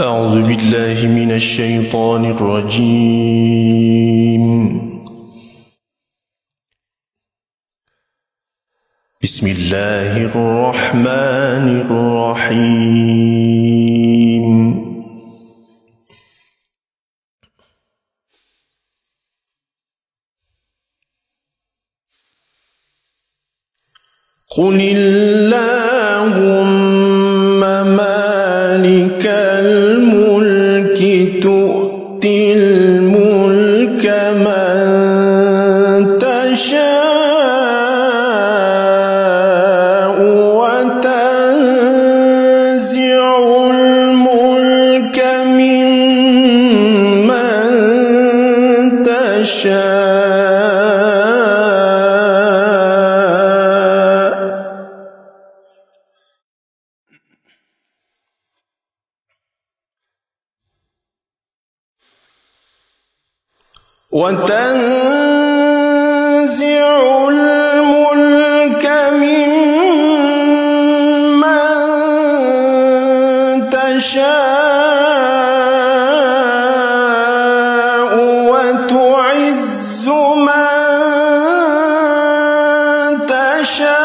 أعوذ بالله من الشيطان الرجيم بسم الله الرحمن الرحيم قل اللهم وتنزع الملك ممن تشاء وتعز من تشاء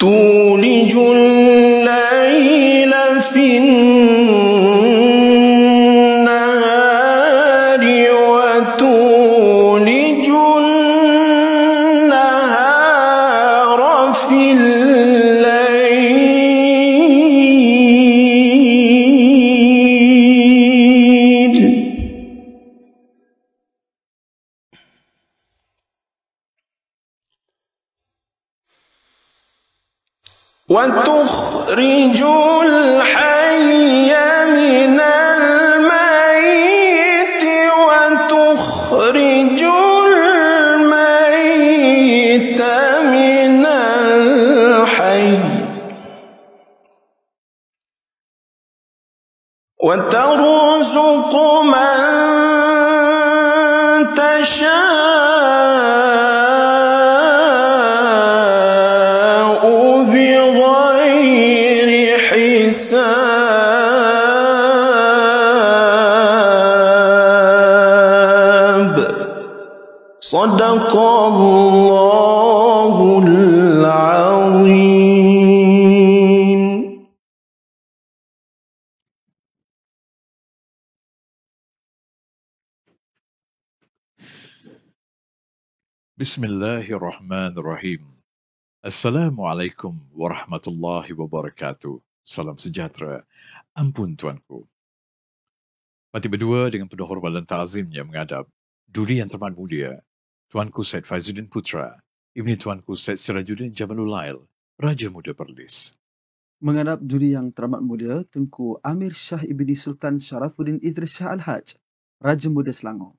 تولج الليل في النهار يشاء بسم Assalamualaikum warahmatullahi wabarakatuh. Salam sejahtera. Ampun tuanku. Pati berdua dengan penuh hormat dan ta'zimnya menghadap Duli yang termat mulia, Tuanku Said Faizuddin Putra, Ibni Tuanku Said Sirajuddin Jamalul Lail, Raja Muda Perlis. Mengadap Duli yang termat mulia, Tengku Amir Shah Ibni Sultan Sharafuddin Idris Shah Al-Hajj, Raja Muda Selangor.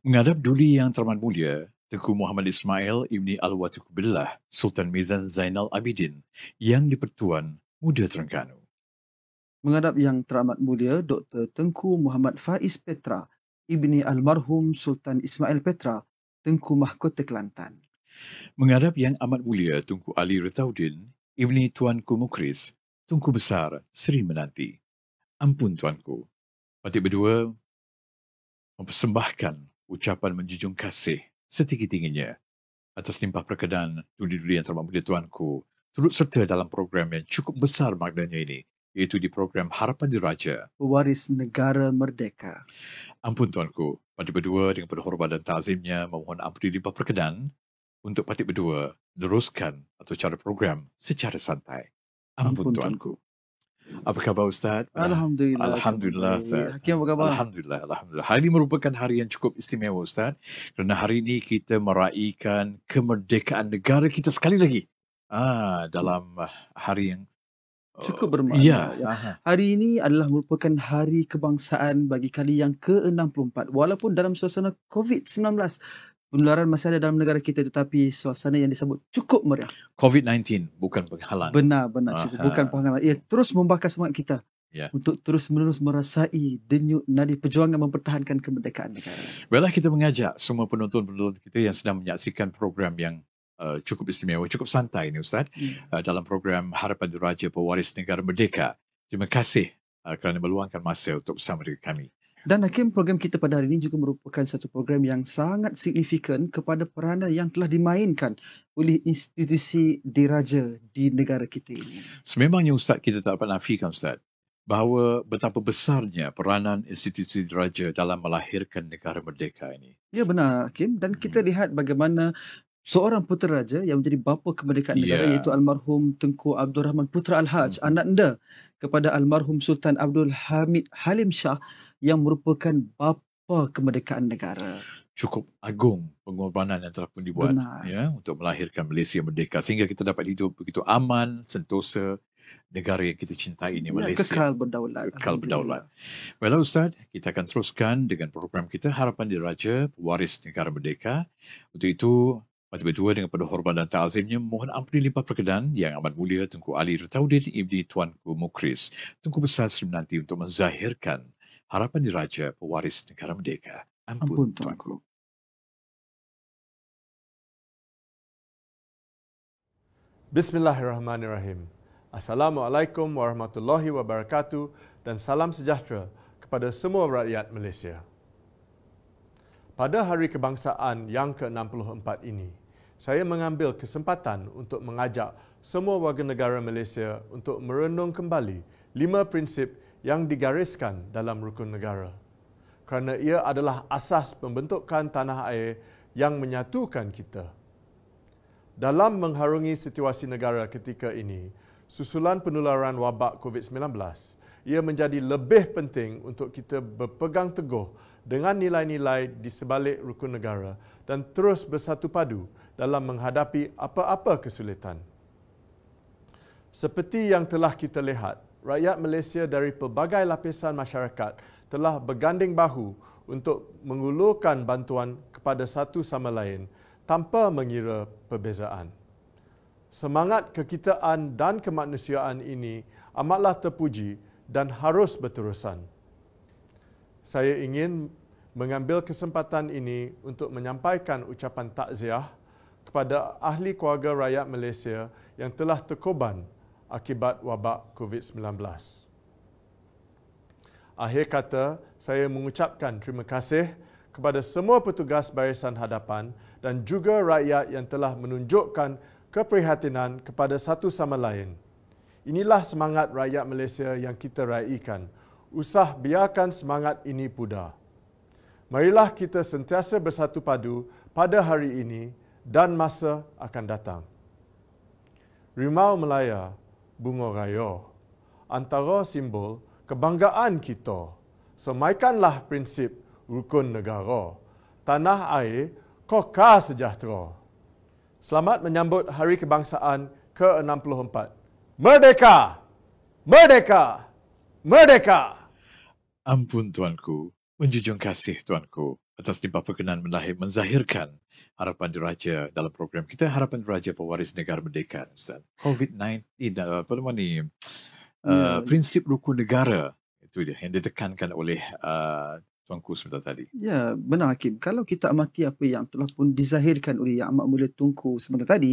Menghadap Duli yang termat mulia, Tengku Muhammad Ismail Ibni Al-Watuk Sultan Mizan Zainal Abidin yang dipertuan Muda Terengganu. Menghadap Yang Teramat Mulia Dr. Tengku Muhammad Faiz Petra Ibni Almarhum Sultan Ismail Petra Tengku Mahkota Kelantan. Menghadap Yang Amat Mulia Tengku Ali Retaudin Ibni Tuanku Mukris Tengku Besar Seri Menanti. Ampun Tuanku. Patik berdua mempersembahkan ucapan menjunjung kasih setinggi-tingginya atas limpah perkenan duli-duli yang terima Tuanku turut serta dalam program yang cukup besar maknanya ini iaitu di program Harapan Diraja pewaris Negara Merdeka Ampun Tuanku, Pati Berdua dengan penuh hormat dan ta'zimnya memohon ampun limpah perkenan untuk Pati Berdua meneruskan atau cara program secara santai Ampun, Ampun Tuanku, Tuanku. Apa khabar Ustaz? Alhamdulillah. Alhamdulillah. Hakim apa khabar? Alhamdulillah. Alhamdulillah. Hari ini merupakan hari yang cukup istimewa Ustaz. Kerana hari ini kita meraihkan kemerdekaan negara kita sekali lagi. Ah, dalam ah, hari yang... cukup oh, bermakna. Ya. ya. Hari ini adalah merupakan hari kebangsaan bagi kali yang ke-64. Walaupun dalam suasana COVID-19, penularan masih ada dalam negara kita tetapi suasana yang disebut cukup meriah. COVID-19 bukan penghalang. Benar, benar. cukup, Bukan penghalang. Ia terus membakar semangat kita. Yeah. Untuk terus menerus merasai denyut nadi perjuangan mempertahankan kemerdekaan negara. Baiklah kita mengajak semua penonton-penonton kita yang sedang menyaksikan program yang uh, cukup istimewa, cukup santai ini Ustaz. Yeah. Hmm. Uh, dalam program Harapan Diraja Pewaris Negara Merdeka. Terima kasih uh, kerana meluangkan masa untuk bersama dengan kami. Dan Hakim, program kita pada hari ini juga merupakan satu program yang sangat signifikan kepada peranan yang telah dimainkan oleh institusi diraja di negara kita ini. Sememangnya Ustaz, kita tak dapat nafikan Ustaz bahawa betapa besarnya peranan institusi diraja dalam melahirkan negara merdeka ini. Ya benar Hakim dan kita hmm. lihat bagaimana seorang putera raja yang menjadi bapa kemerdekaan yeah. negara iaitu almarhum Tengku Abdul Rahman Putra Al-Haj hmm. anda kepada almarhum Sultan Abdul Hamid Halim Shah yang merupakan bapa kemerdekaan negara cukup agung pengorbanan yang telah pun dibuat ya untuk melahirkan Malaysia merdeka sehingga kita dapat hidup begitu aman sentosa negara yang kita cintai ini ya, Malaysia kekal berdaulat kekal berdaulat Baiklah ustaz kita akan teruskan dengan program kita harapan diraja pewaris negara merdeka untuk itu Majlis Bertuah dengan penuh hormat dan ta'azimnya mohon ampuni limpah perkenan yang amat mulia Tengku Ali Rutaudin Ibni Tuanku Mukris. Tengku Besar Sri Menanti untuk menzahirkan harapan diraja pewaris negara merdeka. Ampun, Ampun Tuanku. Tuanku. Bismillahirrahmanirrahim. Assalamualaikum warahmatullahi wabarakatuh dan salam sejahtera kepada semua rakyat Malaysia. Pada Hari Kebangsaan yang ke-64 ini, saya mengambil kesempatan untuk mengajak semua warga negara Malaysia untuk merenung kembali lima prinsip yang digariskan dalam rukun negara. Kerana ia adalah asas pembentukan tanah air yang menyatukan kita. Dalam mengharungi situasi negara ketika ini, susulan penularan wabak COVID-19, ia menjadi lebih penting untuk kita berpegang teguh dengan nilai-nilai di sebalik rukun negara dan terus bersatu padu dalam menghadapi apa-apa kesulitan. Seperti yang telah kita lihat, rakyat Malaysia dari pelbagai lapisan masyarakat telah berganding bahu untuk mengulurkan bantuan kepada satu sama lain tanpa mengira perbezaan. Semangat kekitaan dan kemanusiaan ini amatlah terpuji dan harus berterusan. Saya ingin mengambil kesempatan ini untuk menyampaikan ucapan takziah kepada ahli keluarga rakyat Malaysia yang telah terkoban akibat wabak COVID-19. Akhir kata, saya mengucapkan terima kasih kepada semua petugas barisan hadapan dan juga rakyat yang telah menunjukkan keprihatinan kepada satu sama lain. Inilah semangat rakyat Malaysia yang kita raikan. Usah biarkan semangat ini pudar. Marilah kita sentiasa bersatu padu pada hari ini dan masa akan datang. Rimau Melaya, bunga raya, antara simbol kebanggaan kita. Semaikanlah prinsip rukun negara. Tanah air, koka sejahtera. Selamat menyambut Hari Kebangsaan ke-64. Merdeka! Merdeka! Merdeka! Ampun tuanku, menjunjung kasih tuanku atas limpah perkenan melahir menzahirkan harapan diraja dalam program kita harapan diraja pewaris negara merdeka Ustaz. COVID-19 eh, apa nama ni yeah. Ya. prinsip rukun negara itu dia yang ditekankan oleh uh, Tuanku sebentar tadi. Ya, benar Hakim. Kalau kita amati apa yang telah pun dizahirkan oleh Yang Amat Mulia Tuanku sebentar tadi,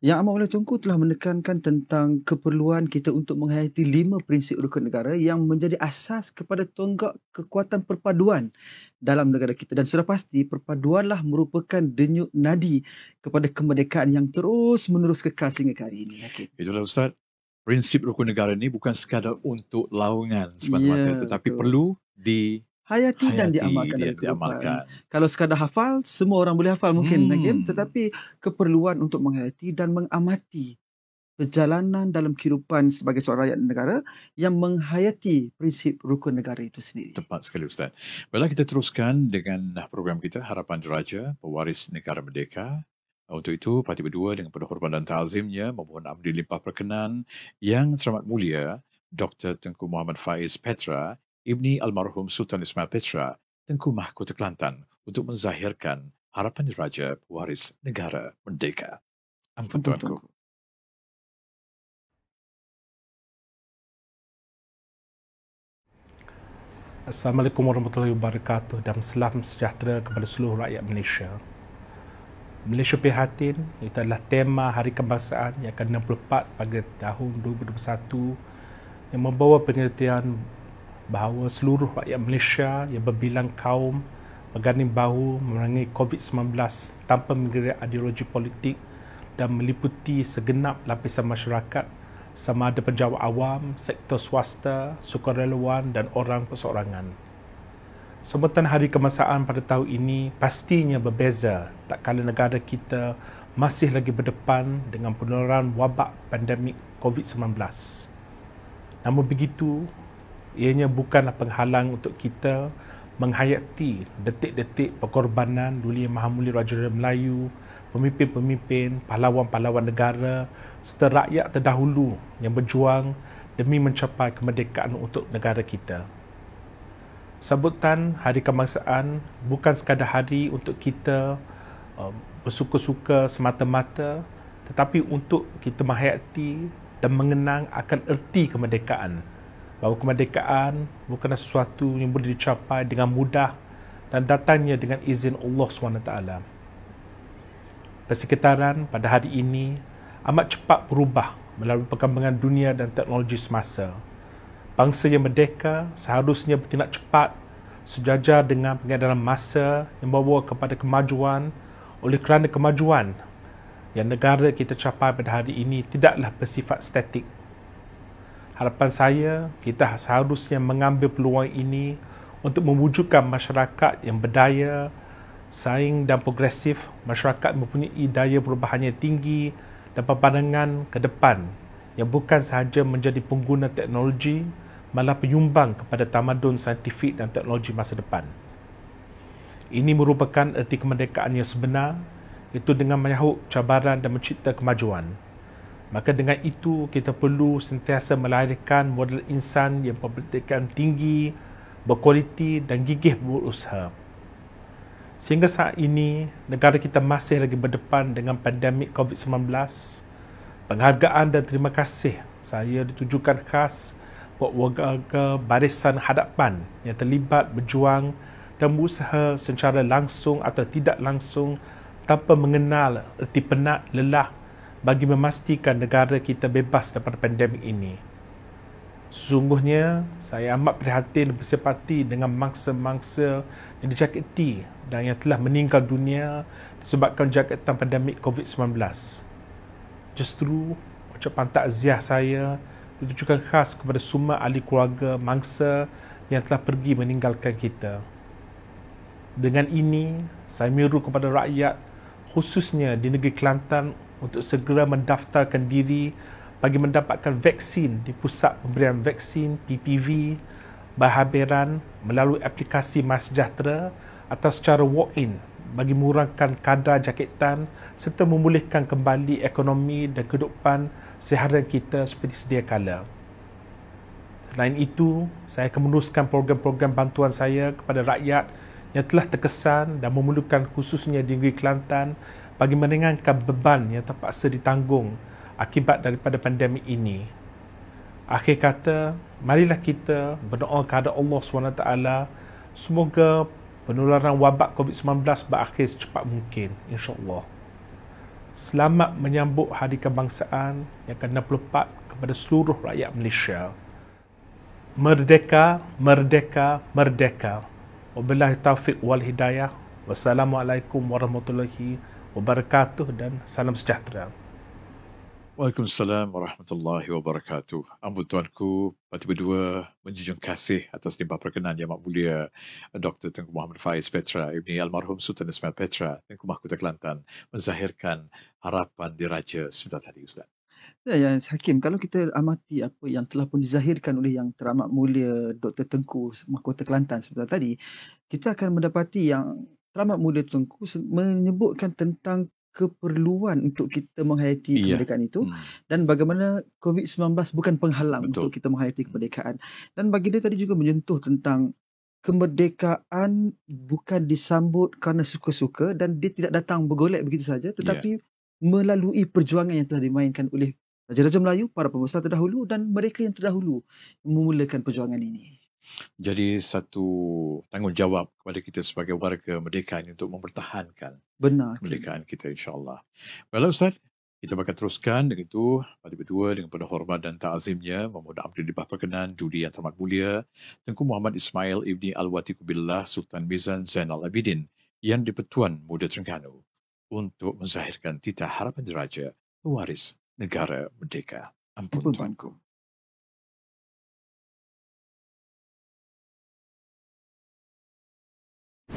Yang Amat Mulia Tuanku telah menekankan tentang keperluan kita untuk menghayati lima prinsip rukun negara yang menjadi asas kepada tonggak kekuatan perpaduan dalam negara kita. Dan sudah pasti, perpaduanlah merupakan denyut nadi kepada kemerdekaan yang terus menerus kekal sehingga ke hari ini, Hakim. Itulah ya, Ustaz. Prinsip rukun negara ini bukan sekadar untuk laungan semata-mata, ya, tetapi betul. perlu di Hayati, hayati dan diamalkan dari diamalkan. Kalau sekadar hafal, semua orang boleh hafal mungkin. Hmm. Again. Tetapi keperluan untuk menghayati dan mengamati perjalanan dalam kehidupan sebagai seorang rakyat negara yang menghayati prinsip rukun negara itu sendiri. Tepat sekali Ustaz. Baiklah kita teruskan dengan program kita Harapan Diraja, Pewaris Negara Merdeka. Untuk itu, parti berdua dengan penuh hormat dan ta'azimnya memohon amri limpah perkenan yang teramat mulia Dr. Tengku Muhammad Faiz Petra Ibni almarhum Sultan Ismail Petra, Tengku Mahkota Kelantan untuk menzahirkan harapan diraja waris negara merdeka. Ampun Tuan Assalamualaikum warahmatullahi wabarakatuh dan salam sejahtera kepada seluruh rakyat Malaysia. Malaysia Pihatin itu adalah tema Hari Kebangsaan yang ke-64 pada tahun 2021 yang membawa penyertaan bahawa seluruh rakyat Malaysia yang berbilang kaum berganding bahu memerangi COVID-19 tanpa mengira ideologi politik dan meliputi segenap lapisan masyarakat sama ada penjawat awam, sektor swasta, sukarelawan dan orang perseorangan. Sambutan Hari Kemasaan pada tahun ini pastinya berbeza tak kala negara kita masih lagi berdepan dengan penularan wabak pandemik COVID-19. Namun begitu, ianya bukanlah penghalang untuk kita menghayati detik-detik pengorbanan Duli Yang Maha Mulia Raja raja Melayu, pemimpin-pemimpin, pahlawan-pahlawan negara serta rakyat terdahulu yang berjuang demi mencapai kemerdekaan untuk negara kita. Sebutan Hari Kemerdekaan bukan sekadar hari untuk kita um, bersuka-suka semata-mata tetapi untuk kita menghayati dan mengenang akan erti kemerdekaan bahawa kemerdekaan bukanlah sesuatu yang boleh dicapai dengan mudah dan datangnya dengan izin Allah SWT. Persekitaran pada hari ini amat cepat berubah melalui perkembangan dunia dan teknologi semasa. Bangsa yang merdeka seharusnya bertindak cepat sejajar dengan pengedaran masa yang membawa kepada kemajuan oleh kerana kemajuan yang negara kita capai pada hari ini tidaklah bersifat statik harapan saya kita seharusnya mengambil peluang ini untuk mewujudkan masyarakat yang berdaya, saing dan progresif, masyarakat mempunyai daya perubahannya tinggi dan pandangan ke depan yang bukan sahaja menjadi pengguna teknologi malah penyumbang kepada tamadun saintifik dan teknologi masa depan. Ini merupakan erti kemerdekaan yang sebenar, itu dengan menyahut cabaran dan mencipta kemajuan. Maka dengan itu kita perlu sentiasa melahirkan model insan yang berpendidikan tinggi, berkualiti dan gigih berusaha. Sehingga saat ini negara kita masih lagi berdepan dengan pandemik COVID-19. Penghargaan dan terima kasih saya ditujukan khas buat warga barisan hadapan yang terlibat berjuang dan berusaha secara langsung atau tidak langsung tanpa mengenal erti penat, lelah bagi memastikan negara kita bebas daripada pandemik ini. Sesungguhnya, saya amat prihatin dan bersepati dengan mangsa-mangsa yang dijangkiti dan yang telah meninggal dunia disebabkan jangkitan pandemik COVID-19. Justru, ucapan takziah saya ditujukan khas kepada semua ahli keluarga mangsa yang telah pergi meninggalkan kita. Dengan ini, saya miru kepada rakyat khususnya di negeri Kelantan untuk segera mendaftarkan diri bagi mendapatkan vaksin di pusat pemberian vaksin PPV bahaberan melalui aplikasi MySejahtera atau secara walk-in bagi mengurangkan kadar jangkitan serta memulihkan kembali ekonomi dan kehidupan seharian kita seperti sedia kala. Selain itu, saya akan meneruskan program-program bantuan saya kepada rakyat yang telah terkesan dan memerlukan khususnya di negeri Kelantan bagi meringankan beban yang terpaksa ditanggung akibat daripada pandemik ini. Akhir kata, marilah kita berdoa kepada Allah SWT semoga penularan wabak COVID-19 berakhir secepat mungkin, insyaAllah. Selamat menyambut Hari Kebangsaan yang ke-64 kepada seluruh rakyat Malaysia. Merdeka, merdeka, merdeka. Wabillahi taufiq wal hidayah. Wassalamualaikum warahmatullahi wabarakatuh wabarakatuh dan salam sejahtera. Waalaikumsalam warahmatullahi wabarakatuh. Ampun tuanku, parti berdua menjunjung kasih atas limpah perkenan yang mak mulia eh, Dr. Tengku Muhammad Faiz Petra, Ibni Almarhum Sultan Ismail Petra, Tengku Mahkota Kelantan, menzahirkan harapan diraja sebentar tadi Ustaz. Ya, ya, Hakim, kalau kita amati apa yang telah pun dizahirkan oleh yang teramat mulia Dr. Tengku Mahkota Kelantan sebentar tadi, kita akan mendapati yang Keramat Muda Tengku menyebutkan tentang keperluan untuk kita menghayati yeah. kemerdekaan itu hmm. dan bagaimana COVID-19 bukan penghalang Betul. untuk kita menghayati hmm. kemerdekaan. Dan bagi dia tadi juga menyentuh tentang kemerdekaan bukan disambut kerana suka-suka dan dia tidak datang bergolek begitu saja tetapi yeah. melalui perjuangan yang telah dimainkan oleh Raja-Raja Melayu, para pembesar terdahulu dan mereka yang terdahulu memulakan perjuangan ini jadi satu tanggungjawab kepada kita sebagai warga merdeka ini untuk mempertahankan Benar, kemerdekaan kita insyaAllah. Baiklah Ustaz, kita akan teruskan dengan itu, pada berdua dengan penuh hormat dan ta'azimnya, memudah Abdul Dibah Perkenan, Juri Yang Tamat Mulia, Tengku Muhammad Ismail Ibni Al-Watiku Sultan Mizan Zainal Abidin, yang dipertuan Muda Terengganu untuk menzahirkan titah harapan diraja pewaris negara merdeka. Ampun, Ampun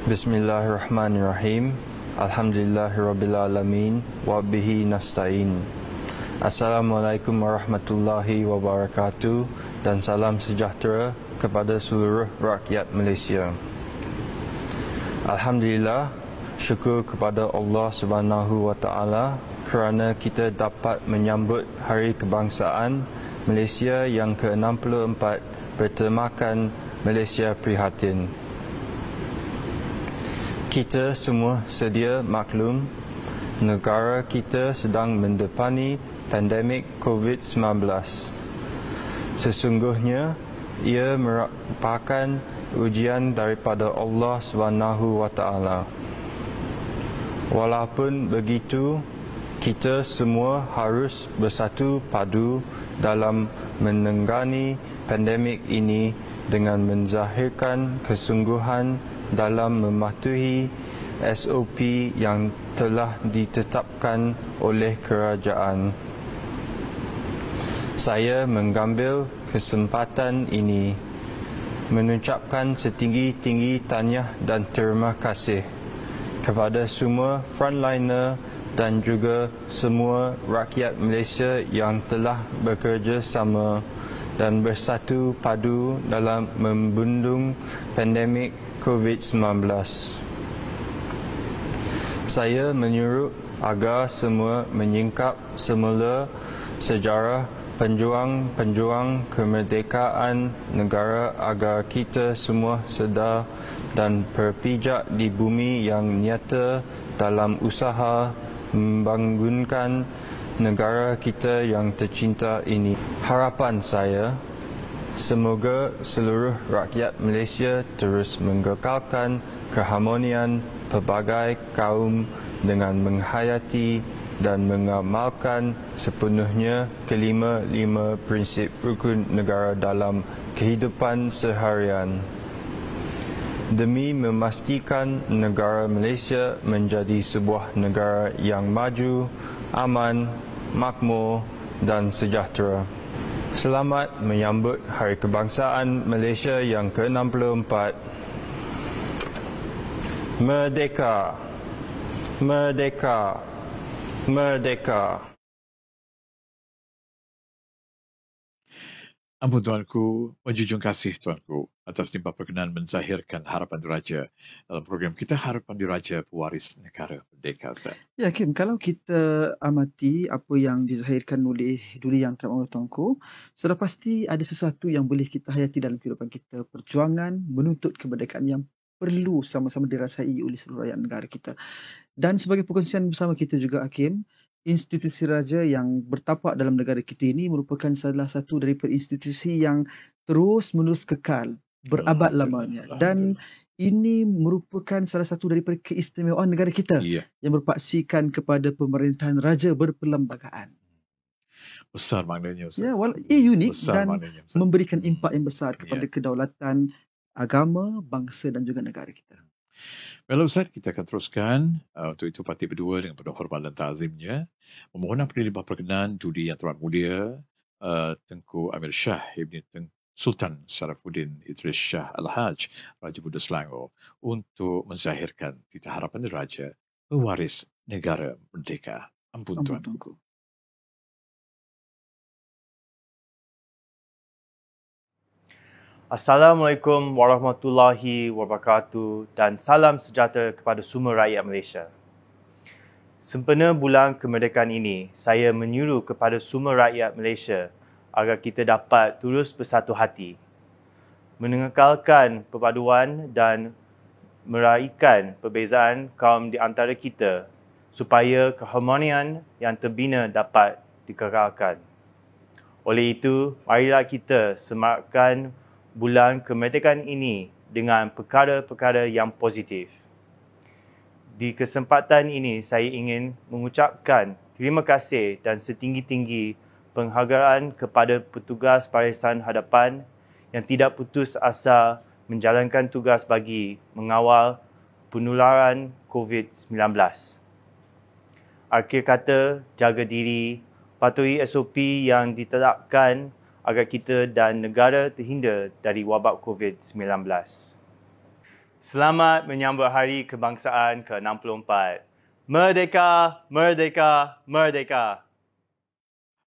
Bismillahirrahmanirrahim. Alhamdulillahirrabbilalamin. Wabihi nasta'in. Assalamualaikum warahmatullahi wabarakatuh dan salam sejahtera kepada seluruh rakyat Malaysia. Alhamdulillah, syukur kepada Allah Subhanahu wa taala kerana kita dapat menyambut Hari Kebangsaan Malaysia yang ke-64 bertemakan Malaysia Prihatin kita semua sedia maklum negara kita sedang mendepani pandemik COVID-19. Sesungguhnya ia merupakan ujian daripada Allah Subhanahu wa taala. Walaupun begitu, kita semua harus bersatu padu dalam menengani pandemik ini dengan menzahirkan kesungguhan dalam mematuhi SOP yang telah ditetapkan oleh kerajaan. Saya mengambil kesempatan ini mengucapkan setinggi-tinggi tanya dan terima kasih kepada semua frontliner dan juga semua rakyat Malaysia yang telah bekerjasama dan bersatu padu dalam membendung pandemik COVID-19. Saya menyuruh agar semua menyingkap semula sejarah penjuang-penjuang kemerdekaan negara agar kita semua sedar dan berpijak di bumi yang nyata dalam usaha membangunkan negara kita yang tercinta ini. Harapan saya Semoga seluruh rakyat Malaysia terus mengekalkan keharmonian pelbagai kaum dengan menghayati dan mengamalkan sepenuhnya kelima-lima prinsip rukun negara dalam kehidupan seharian. Demi memastikan negara Malaysia menjadi sebuah negara yang maju, aman, makmur dan sejahtera. Selamat menyambut Hari Kebangsaan Malaysia yang ke-64. Merdeka. Merdeka. Merdeka. Ampun Tuanku, menjunjung kasih Tuanku atas limpah perkenan menzahirkan harapan diraja dalam program kita Harapan Diraja Pewaris Negara Merdeka Ustaz. Ya Kim, kalau kita amati apa yang dizahirkan oleh Duli Yang Terima Allah Tuanku, sudah pasti ada sesuatu yang boleh kita hayati dalam kehidupan kita, perjuangan menuntut kemerdekaan yang perlu sama-sama dirasai oleh seluruh rakyat negara kita. Dan sebagai perkongsian bersama kita juga Hakim, institusi raja yang bertapak dalam negara kita ini merupakan salah satu daripada institusi yang terus menerus kekal berabad lamanya dan ini merupakan salah satu daripada keistimewaan negara kita yeah. yang berpaksikan kepada pemerintahan raja berperlembagaan besar maknanya Ustaz. Ya, well, ia eh, unik besar dan maknanya, memberikan impak yang hmm. besar kepada yeah. kedaulatan agama, bangsa dan juga negara kita. Hello, Ustaz, kita akan teruskan uh, untuk itu parti berdua dengan penuh hormat dan tazimnya. Memohon apabila lebih perkenan judi yang terhormat mulia uh, Tengku Amir Shah Ibn Teng Sultan Sarafuddin Idris Shah al haj Raja Buddha Selangor untuk menzahirkan titah harapan diraja pewaris negara merdeka. Ampun, Ampun Tuan. Tengku. Assalamualaikum warahmatullahi wabarakatuh dan salam sejahtera kepada semua rakyat Malaysia. Sempena bulan kemerdekaan ini, saya menyuruh kepada semua rakyat Malaysia agar kita dapat terus bersatu hati, mengekalkan perpaduan dan meraihkan perbezaan kaum di antara kita supaya keharmonian yang terbina dapat dikekalkan. Oleh itu, marilah kita semakkan bulan kemerdekaan ini dengan perkara-perkara yang positif. Di kesempatan ini saya ingin mengucapkan terima kasih dan setinggi-tinggi penghargaan kepada petugas parisan hadapan yang tidak putus asa menjalankan tugas bagi mengawal penularan COVID-19. Akhir kata, jaga diri, patuhi SOP yang ditetapkan agar kita dan negara terhindar dari wabak COVID-19. Selamat menyambut Hari Kebangsaan ke-64. Merdeka, merdeka, merdeka.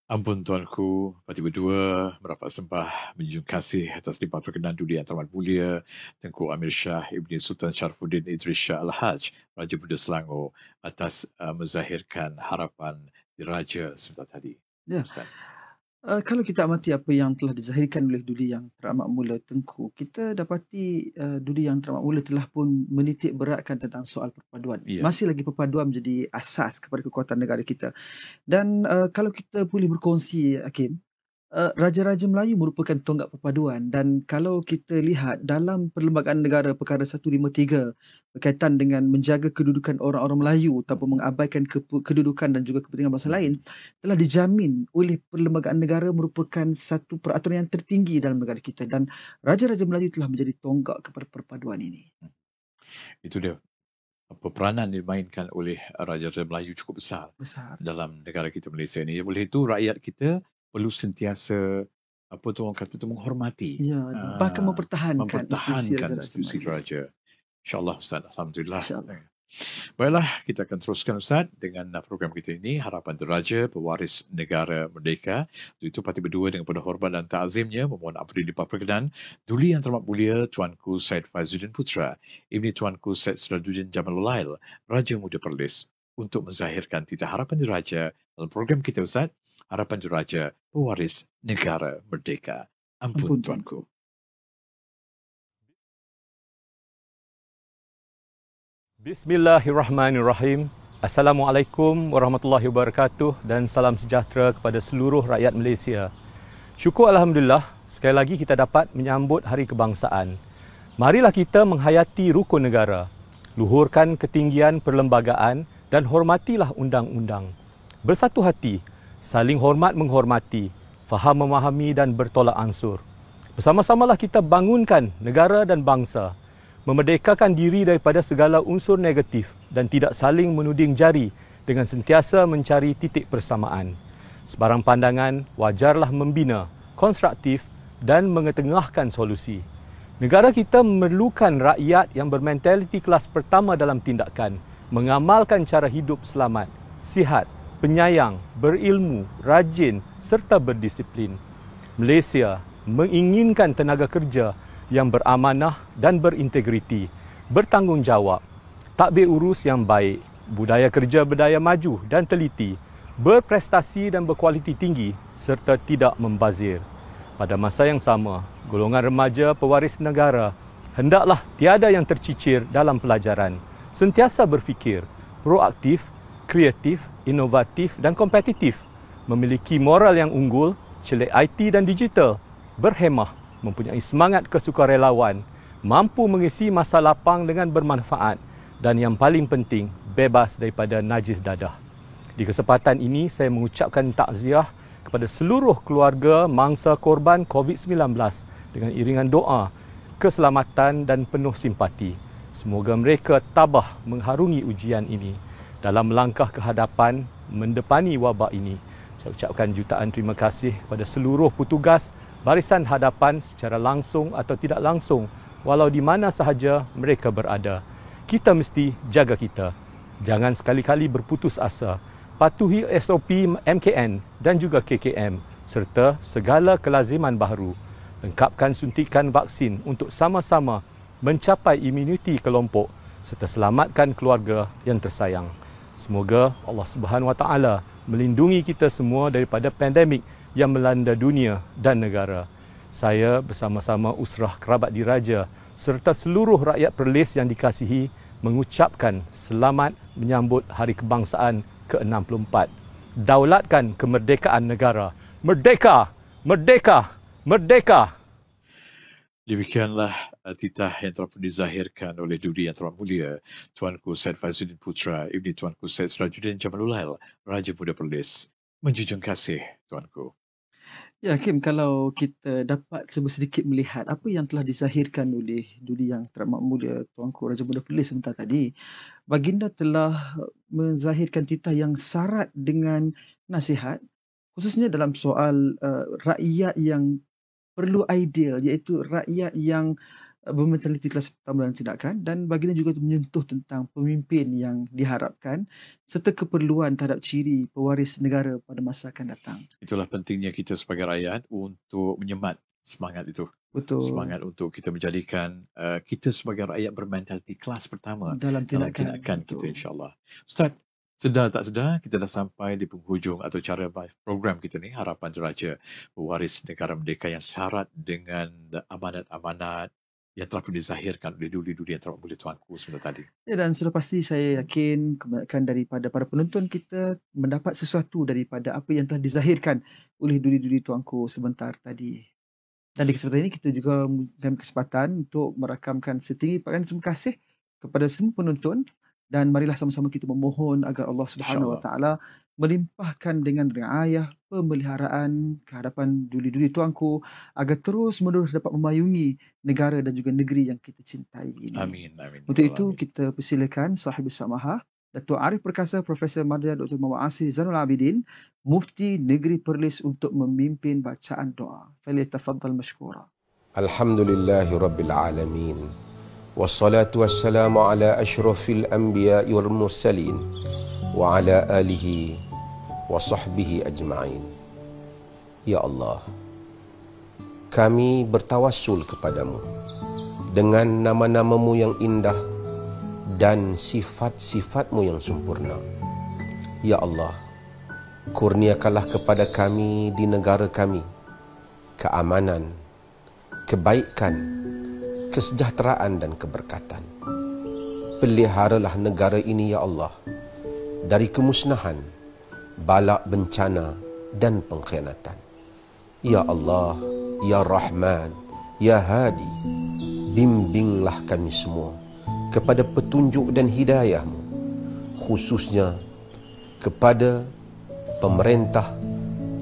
Ampun tuanku, parti berdua merapat sembah menjunjung kasih atas limpah perkenan dunia yang teramat mulia Tengku Amir Shah Ibni Sultan Sharfuddin Idris Shah Al-Hajj Raja Buddha Selangor atas uh, menzahirkan harapan diraja sebentar tadi. Ya. Ustaz. Uh, kalau kita amati apa yang telah dizahirkan oleh Duli Yang Teramat Mula Tengku, kita dapati uh, Duli Yang Teramat Mula telah pun menitik beratkan tentang soal perpaduan. Yeah. Masih lagi perpaduan menjadi asas kepada kekuatan negara kita. Dan uh, kalau kita boleh berkongsi, Hakim, Eh, raja-raja Melayu merupakan tonggak perpaduan dan kalau kita lihat dalam Perlembagaan Negara Perkara 153 berkaitan dengan menjaga kedudukan orang-orang Melayu tanpa mengabaikan ke- kedudukan dan juga kepentingan bangsa lain telah dijamin oleh Perlembagaan Negara merupakan satu peraturan yang tertinggi dalam negara kita dan Raja-raja Melayu telah menjadi tonggak kepada perpaduan ini. Hmm. Itu dia. Peranan dimainkan oleh Raja-raja Melayu cukup besar, besar dalam negara kita Malaysia ini. Oleh itu rakyat kita perlu sentiasa apa tu orang kata tu menghormati ya, uh, bahkan mempertahankan, mempertahankan institusi raja. InsyaAllah Ustaz Alhamdulillah Insya eh, Baiklah kita akan teruskan Ustaz Dengan eh, program kita ini Harapan Deraja Pewaris Negara Merdeka Untuk itu parti berdua dengan penuh hormat dan ta'zimnya Memohon apa diri perkenan Duli yang termat mulia Tuanku Syed Faizuddin Putra Ibni Tuanku Syed Sradudin Jamal Lail Raja Muda Perlis Untuk menzahirkan titah harapan diraja Dalam program kita Ustaz harapan juraja pewaris negara merdeka. Ampun, Ampun Tuanku. Bismillahirrahmanirrahim. Assalamualaikum warahmatullahi wabarakatuh dan salam sejahtera kepada seluruh rakyat Malaysia. Syukur Alhamdulillah, sekali lagi kita dapat menyambut Hari Kebangsaan. Marilah kita menghayati rukun negara, luhurkan ketinggian perlembagaan dan hormatilah undang-undang. Bersatu hati, saling hormat menghormati, faham memahami dan bertolak ansur. Bersama-samalah kita bangunkan negara dan bangsa, memerdekakan diri daripada segala unsur negatif dan tidak saling menuding jari dengan sentiasa mencari titik persamaan. Sebarang pandangan wajarlah membina, konstruktif dan mengetengahkan solusi. Negara kita memerlukan rakyat yang bermentaliti kelas pertama dalam tindakan, mengamalkan cara hidup selamat, sihat penyayang, berilmu, rajin serta berdisiplin. Malaysia menginginkan tenaga kerja yang beramanah dan berintegriti, bertanggungjawab, takbir urus yang baik, budaya kerja berdaya maju dan teliti, berprestasi dan berkualiti tinggi serta tidak membazir. Pada masa yang sama, golongan remaja pewaris negara hendaklah tiada yang tercicir dalam pelajaran, sentiasa berfikir, proaktif, kreatif inovatif dan kompetitif, memiliki moral yang unggul, celik IT dan digital, berhemah, mempunyai semangat kesukarelawan, mampu mengisi masa lapang dengan bermanfaat dan yang paling penting, bebas daripada najis dadah. Di kesempatan ini, saya mengucapkan takziah kepada seluruh keluarga mangsa korban COVID-19 dengan iringan doa, keselamatan dan penuh simpati. Semoga mereka tabah mengharungi ujian ini dalam langkah kehadapan mendepani wabak ini. Saya ucapkan jutaan terima kasih kepada seluruh petugas barisan hadapan secara langsung atau tidak langsung walau di mana sahaja mereka berada. Kita mesti jaga kita. Jangan sekali-kali berputus asa. Patuhi SOP MKN dan juga KKM serta segala kelaziman baru. Lengkapkan suntikan vaksin untuk sama-sama mencapai imuniti kelompok serta selamatkan keluarga yang tersayang. Semoga Allah Subhanahu Wa Taala melindungi kita semua daripada pandemik yang melanda dunia dan negara. Saya bersama-sama usrah kerabat diraja serta seluruh rakyat Perlis yang dikasihi mengucapkan selamat menyambut Hari Kebangsaan ke-64. Daulatkan kemerdekaan negara. Merdeka! Merdeka! Merdeka! Demikianlah Eh, titah yang telah pun dizahirkan oleh duri yang telah mulia Tuanku Syed Fazuddin Putra Ibni Tuanku Syed Surajuddin Jamalulail Raja Muda Perlis menjunjung kasih Tuanku Ya Hakim, kalau kita dapat sedikit melihat apa yang telah dizahirkan oleh duri yang teramat mulia Tuanku Raja Muda Perlis sebentar tadi Baginda telah menzahirkan titah yang syarat dengan nasihat khususnya dalam soal uh, rakyat yang perlu ideal iaitu rakyat yang uh, bermentaliti kelas pertama dalam tindakan dan baginda juga menyentuh tentang pemimpin yang diharapkan serta keperluan terhadap ciri pewaris negara pada masa akan datang. Itulah pentingnya kita sebagai rakyat untuk menyemat semangat itu. Betul. Semangat untuk kita menjadikan uh, kita sebagai rakyat bermentaliti kelas pertama dalam tindakan, dalam tindakan kita insyaAllah. Ustaz, Sedar tak sedar, kita dah sampai di penghujung atau cara live program kita ni, harapan jeraja pewaris negara merdeka yang syarat dengan amanat-amanat yang telah pun dizahirkan oleh di dunia terhadap mulia Tuhan ku sebentar tadi. Ya dan sudah pasti saya yakin kebanyakan daripada para penonton kita mendapat sesuatu daripada apa yang telah dizahirkan oleh di dunia Tuhan ku sebentar tadi. Dan di kesempatan ini kita juga mengambil kesempatan untuk merakamkan setinggi pakaian terima kasih kepada semua penonton dan marilah sama-sama kita memohon agar Allah Subhanahu Wa Taala melimpahkan dengan riayah pemeliharaan kehadapan duli-duli tuanku agar terus menerus dapat memayungi negara dan juga negeri yang kita cintai ini. Amin. amin Untuk itu amin. kita persilakan sahib samaha Dato' Arif Perkasa, Profesor Madya Dr. Muhammad Asri Zanul Abidin, Mufti Negeri Perlis untuk memimpin bacaan doa. Fali tafadhal mashkura. Alhamdulillahi Rabbil Alamin. والصلاة والسلام على أشرف الأنبياء والمرسلين وعلى آله وصحبه أجمعين Ya Allah, kami bertawassul kepadamu dengan nama-namamu yang indah dan sifat-sifatmu yang sempurna. Ya Allah, kurniakanlah kepada kami di negara kami keamanan, kebaikan, kebaikan, kesejahteraan dan keberkatan. Peliharalah negara ini, Ya Allah, dari kemusnahan, balak bencana dan pengkhianatan. Ya Allah, Ya Rahman, Ya Hadi, bimbinglah kami semua kepada petunjuk dan hidayahmu, khususnya kepada pemerintah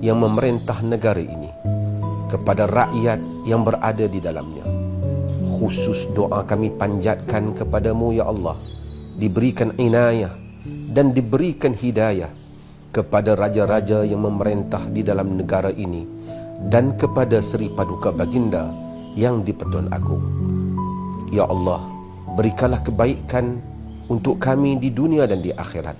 yang memerintah negara ini, kepada rakyat yang berada di dalamnya khusus doa kami panjatkan kepadamu ya Allah diberikan inayah dan diberikan hidayah kepada raja-raja yang memerintah di dalam negara ini dan kepada Seri Paduka Baginda yang di Pertuan Agung ya Allah berikanlah kebaikan untuk kami di dunia dan di akhirat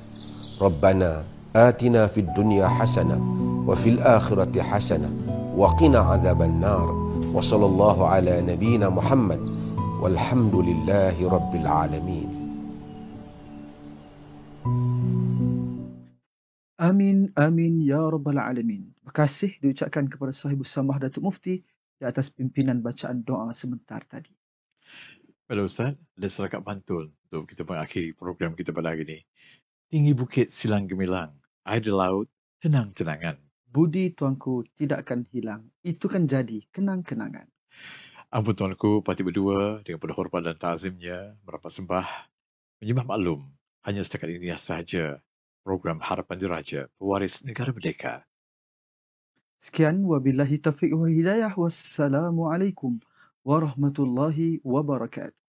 Rabbana atina fid dunya hasana, wa fil akhirati hasanah wa qina adzabannar nar وصلى الله على نبينا محمد والحمد لله رب العالمين Amin, amin, ya rabbal alamin. Berkasih diucapkan kepada sahibu samah Datuk Mufti di atas pimpinan bacaan doa sebentar tadi. Baiklah Ustaz, ada serakat pantun untuk kita mengakhiri program kita pada hari ini. Tinggi bukit silang gemilang, air laut, tenang-tenangan budi tuanku tidak akan hilang. Itu kan jadi kenang-kenangan. Ampun tuanku, parti berdua dengan penuh hormat dan ta'zimnya, berapa sembah, menyembah maklum, hanya setakat ini sahaja program Harapan Diraja, pewaris negara merdeka. Sekian, wabillahi taufiq wa hidayah, wassalamualaikum warahmatullahi wabarakatuh.